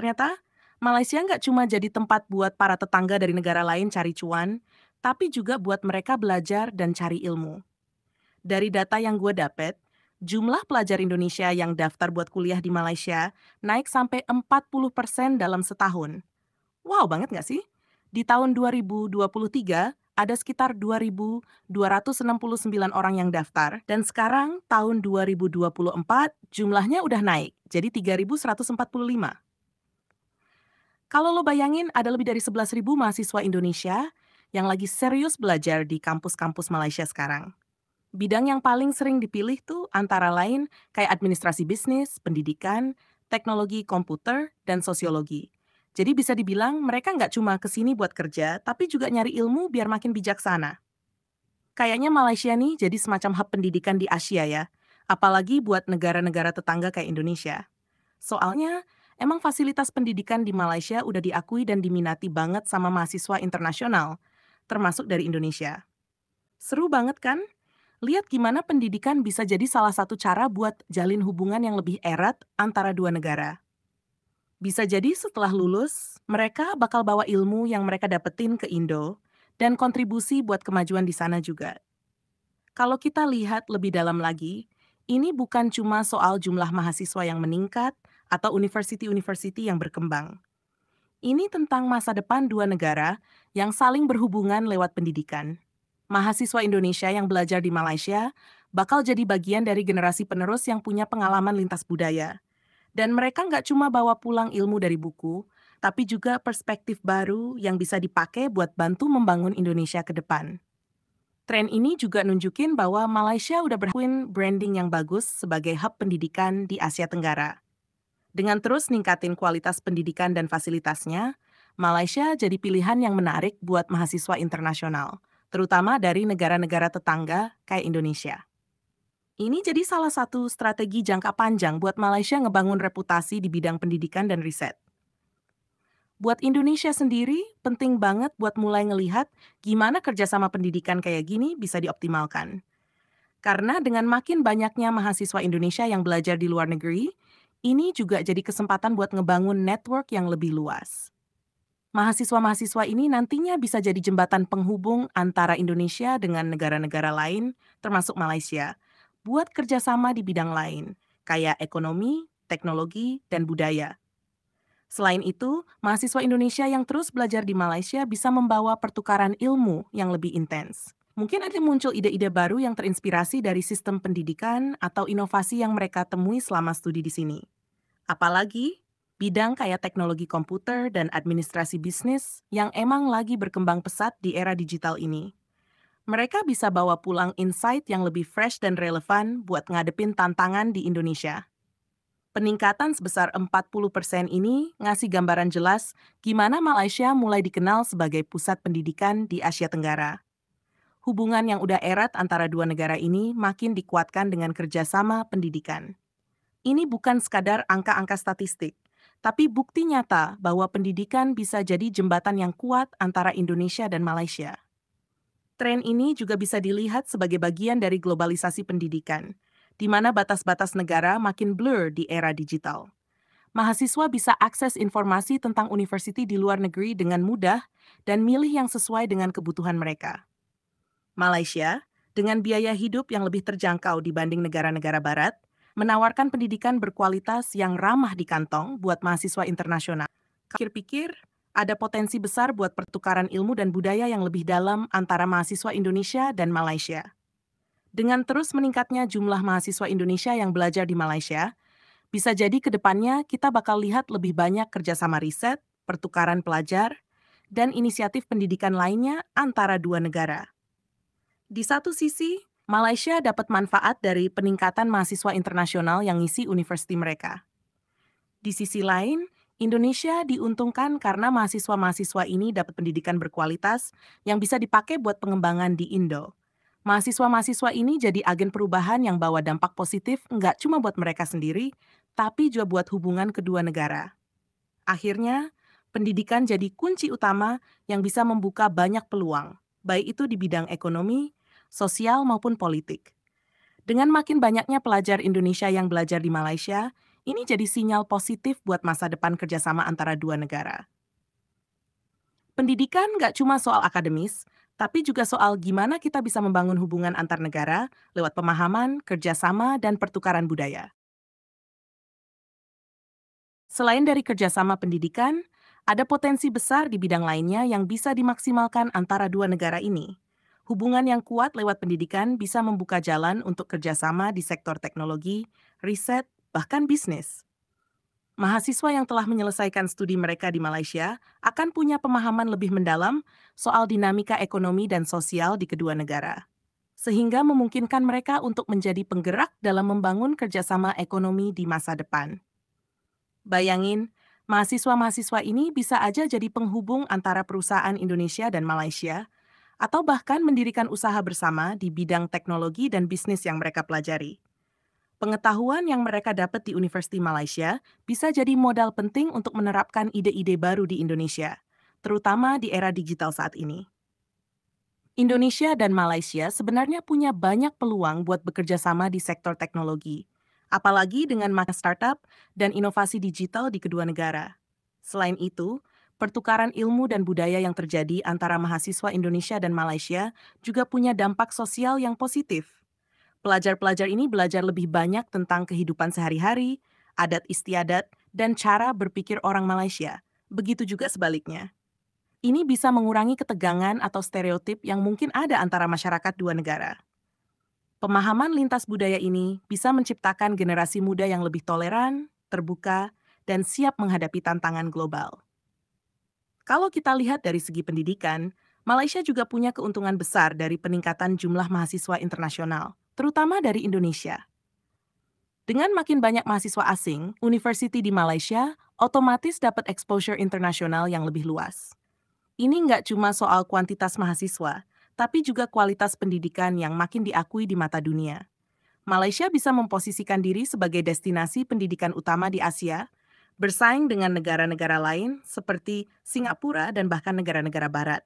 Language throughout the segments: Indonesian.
ternyata Malaysia nggak cuma jadi tempat buat para tetangga dari negara lain cari cuan, tapi juga buat mereka belajar dan cari ilmu. Dari data yang gue dapet, jumlah pelajar Indonesia yang daftar buat kuliah di Malaysia naik sampai 40% dalam setahun. Wow banget nggak sih? Di tahun 2023, ada sekitar 2.269 orang yang daftar, dan sekarang tahun 2024 jumlahnya udah naik, jadi 3.145. Kalau lo bayangin ada lebih dari 11.000 mahasiswa Indonesia yang lagi serius belajar di kampus-kampus Malaysia sekarang. Bidang yang paling sering dipilih tuh antara lain kayak administrasi bisnis, pendidikan, teknologi komputer, dan sosiologi. Jadi bisa dibilang mereka nggak cuma ke sini buat kerja, tapi juga nyari ilmu biar makin bijaksana. Kayaknya Malaysia nih jadi semacam hub pendidikan di Asia ya, apalagi buat negara-negara tetangga kayak Indonesia. Soalnya, emang fasilitas pendidikan di Malaysia udah diakui dan diminati banget sama mahasiswa internasional, termasuk dari Indonesia. Seru banget kan? Lihat gimana pendidikan bisa jadi salah satu cara buat jalin hubungan yang lebih erat antara dua negara. Bisa jadi setelah lulus, mereka bakal bawa ilmu yang mereka dapetin ke Indo dan kontribusi buat kemajuan di sana juga. Kalau kita lihat lebih dalam lagi, ini bukan cuma soal jumlah mahasiswa yang meningkat – atau universiti-universiti yang berkembang. Ini tentang masa depan dua negara yang saling berhubungan lewat pendidikan. Mahasiswa Indonesia yang belajar di Malaysia bakal jadi bagian dari generasi penerus yang punya pengalaman lintas budaya. Dan mereka nggak cuma bawa pulang ilmu dari buku, tapi juga perspektif baru yang bisa dipakai buat bantu membangun Indonesia ke depan. Tren ini juga nunjukin bahwa Malaysia udah berhubungan branding yang bagus sebagai hub pendidikan di Asia Tenggara. Dengan terus ningkatin kualitas pendidikan dan fasilitasnya, Malaysia jadi pilihan yang menarik buat mahasiswa internasional, terutama dari negara-negara tetangga kayak Indonesia. Ini jadi salah satu strategi jangka panjang buat Malaysia ngebangun reputasi di bidang pendidikan dan riset. Buat Indonesia sendiri, penting banget buat mulai ngelihat gimana kerjasama pendidikan kayak gini bisa dioptimalkan. Karena dengan makin banyaknya mahasiswa Indonesia yang belajar di luar negeri, ini juga jadi kesempatan buat ngebangun network yang lebih luas. Mahasiswa-mahasiswa ini nantinya bisa jadi jembatan penghubung antara Indonesia dengan negara-negara lain, termasuk Malaysia, buat kerjasama di bidang lain, kayak ekonomi, teknologi, dan budaya. Selain itu, mahasiswa Indonesia yang terus belajar di Malaysia bisa membawa pertukaran ilmu yang lebih intens. Mungkin ada muncul ide-ide baru yang terinspirasi dari sistem pendidikan atau inovasi yang mereka temui selama studi di sini. Apalagi bidang kayak teknologi komputer dan administrasi bisnis yang emang lagi berkembang pesat di era digital ini. Mereka bisa bawa pulang insight yang lebih fresh dan relevan buat ngadepin tantangan di Indonesia. Peningkatan sebesar 40% ini ngasih gambaran jelas gimana Malaysia mulai dikenal sebagai pusat pendidikan di Asia Tenggara hubungan yang udah erat antara dua negara ini makin dikuatkan dengan kerjasama pendidikan. Ini bukan sekadar angka-angka statistik, tapi bukti nyata bahwa pendidikan bisa jadi jembatan yang kuat antara Indonesia dan Malaysia. Tren ini juga bisa dilihat sebagai bagian dari globalisasi pendidikan, di mana batas-batas negara makin blur di era digital mahasiswa bisa akses informasi tentang universiti di luar negeri dengan mudah dan milih yang sesuai dengan kebutuhan mereka. Malaysia, dengan biaya hidup yang lebih terjangkau dibanding negara-negara barat, menawarkan pendidikan berkualitas yang ramah di kantong buat mahasiswa internasional. Pikir-pikir, ada potensi besar buat pertukaran ilmu dan budaya yang lebih dalam antara mahasiswa Indonesia dan Malaysia. Dengan terus meningkatnya jumlah mahasiswa Indonesia yang belajar di Malaysia, bisa jadi ke depannya kita bakal lihat lebih banyak kerjasama riset, pertukaran pelajar, dan inisiatif pendidikan lainnya antara dua negara. Di satu sisi, Malaysia dapat manfaat dari peningkatan mahasiswa internasional yang ngisi universiti mereka. Di sisi lain, Indonesia diuntungkan karena mahasiswa-mahasiswa ini dapat pendidikan berkualitas yang bisa dipakai buat pengembangan di Indo. Mahasiswa-mahasiswa ini jadi agen perubahan yang bawa dampak positif nggak cuma buat mereka sendiri, tapi juga buat hubungan kedua negara. Akhirnya, pendidikan jadi kunci utama yang bisa membuka banyak peluang, baik itu di bidang ekonomi, sosial maupun politik. Dengan makin banyaknya pelajar Indonesia yang belajar di Malaysia, ini jadi sinyal positif buat masa depan kerjasama antara dua negara. Pendidikan nggak cuma soal akademis, tapi juga soal gimana kita bisa membangun hubungan antar negara lewat pemahaman, kerjasama, dan pertukaran budaya. Selain dari kerjasama pendidikan, ada potensi besar di bidang lainnya yang bisa dimaksimalkan antara dua negara ini. Hubungan yang kuat lewat pendidikan bisa membuka jalan untuk kerjasama di sektor teknologi, riset, bahkan bisnis. Mahasiswa yang telah menyelesaikan studi mereka di Malaysia akan punya pemahaman lebih mendalam soal dinamika ekonomi dan sosial di kedua negara, sehingga memungkinkan mereka untuk menjadi penggerak dalam membangun kerjasama ekonomi di masa depan. Bayangin, mahasiswa-mahasiswa ini bisa aja jadi penghubung antara perusahaan Indonesia dan Malaysia atau bahkan mendirikan usaha bersama di bidang teknologi dan bisnis yang mereka pelajari. Pengetahuan yang mereka dapat di Universiti Malaysia bisa jadi modal penting untuk menerapkan ide-ide baru di Indonesia, terutama di era digital saat ini. Indonesia dan Malaysia sebenarnya punya banyak peluang buat bekerja sama di sektor teknologi, apalagi dengan masa startup dan inovasi digital di kedua negara. Selain itu, pertukaran ilmu dan budaya yang terjadi antara mahasiswa Indonesia dan Malaysia juga punya dampak sosial yang positif. Pelajar-pelajar ini belajar lebih banyak tentang kehidupan sehari-hari, adat istiadat, dan cara berpikir orang Malaysia. Begitu juga sebaliknya. Ini bisa mengurangi ketegangan atau stereotip yang mungkin ada antara masyarakat dua negara. Pemahaman lintas budaya ini bisa menciptakan generasi muda yang lebih toleran, terbuka, dan siap menghadapi tantangan global. Kalau kita lihat dari segi pendidikan, Malaysia juga punya keuntungan besar dari peningkatan jumlah mahasiswa internasional, terutama dari Indonesia. Dengan makin banyak mahasiswa asing, university di Malaysia otomatis dapat exposure internasional yang lebih luas. Ini nggak cuma soal kuantitas mahasiswa, tapi juga kualitas pendidikan yang makin diakui di mata dunia. Malaysia bisa memposisikan diri sebagai destinasi pendidikan utama di Asia bersaing dengan negara-negara lain seperti Singapura dan bahkan negara-negara barat.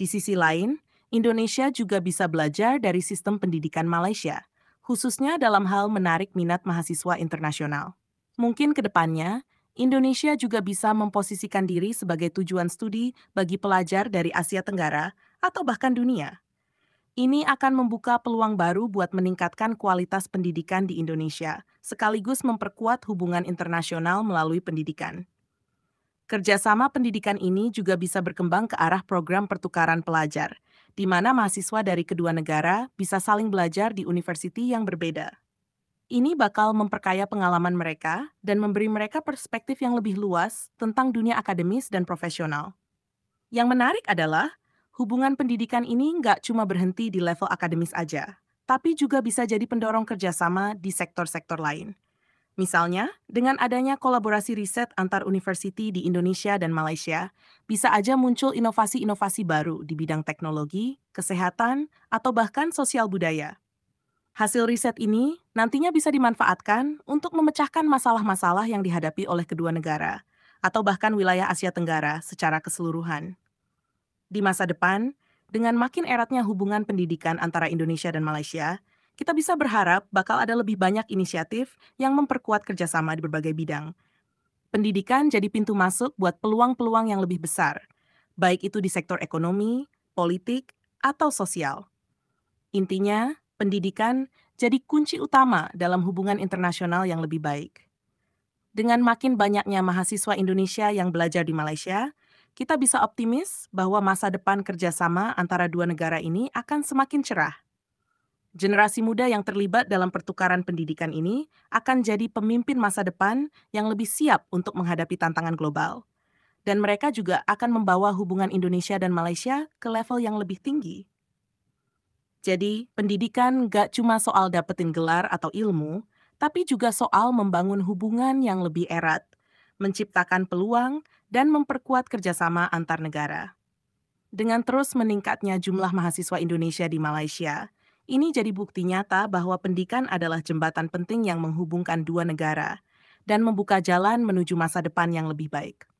Di sisi lain, Indonesia juga bisa belajar dari sistem pendidikan Malaysia, khususnya dalam hal menarik minat mahasiswa internasional. Mungkin ke depannya, Indonesia juga bisa memposisikan diri sebagai tujuan studi bagi pelajar dari Asia Tenggara atau bahkan dunia. Ini akan membuka peluang baru buat meningkatkan kualitas pendidikan di Indonesia, sekaligus memperkuat hubungan internasional melalui pendidikan. Kerjasama pendidikan ini juga bisa berkembang ke arah program pertukaran pelajar, di mana mahasiswa dari kedua negara bisa saling belajar di universiti yang berbeda. Ini bakal memperkaya pengalaman mereka dan memberi mereka perspektif yang lebih luas tentang dunia akademis dan profesional. Yang menarik adalah hubungan pendidikan ini nggak cuma berhenti di level akademis aja, tapi juga bisa jadi pendorong kerjasama di sektor-sektor lain. Misalnya, dengan adanya kolaborasi riset antar universiti di Indonesia dan Malaysia, bisa aja muncul inovasi-inovasi baru di bidang teknologi, kesehatan, atau bahkan sosial budaya. Hasil riset ini nantinya bisa dimanfaatkan untuk memecahkan masalah-masalah yang dihadapi oleh kedua negara, atau bahkan wilayah Asia Tenggara secara keseluruhan. Di masa depan, dengan makin eratnya hubungan pendidikan antara Indonesia dan Malaysia, kita bisa berharap bakal ada lebih banyak inisiatif yang memperkuat kerjasama di berbagai bidang. Pendidikan jadi pintu masuk buat peluang-peluang yang lebih besar, baik itu di sektor ekonomi, politik, atau sosial. Intinya, pendidikan jadi kunci utama dalam hubungan internasional yang lebih baik. Dengan makin banyaknya mahasiswa Indonesia yang belajar di Malaysia, kita bisa optimis bahwa masa depan kerjasama antara dua negara ini akan semakin cerah. Generasi muda yang terlibat dalam pertukaran pendidikan ini akan jadi pemimpin masa depan yang lebih siap untuk menghadapi tantangan global. Dan mereka juga akan membawa hubungan Indonesia dan Malaysia ke level yang lebih tinggi. Jadi, pendidikan gak cuma soal dapetin gelar atau ilmu, tapi juga soal membangun hubungan yang lebih erat, menciptakan peluang, dan memperkuat kerjasama antar negara. Dengan terus meningkatnya jumlah mahasiswa Indonesia di Malaysia, ini jadi bukti nyata bahwa pendidikan adalah jembatan penting yang menghubungkan dua negara dan membuka jalan menuju masa depan yang lebih baik.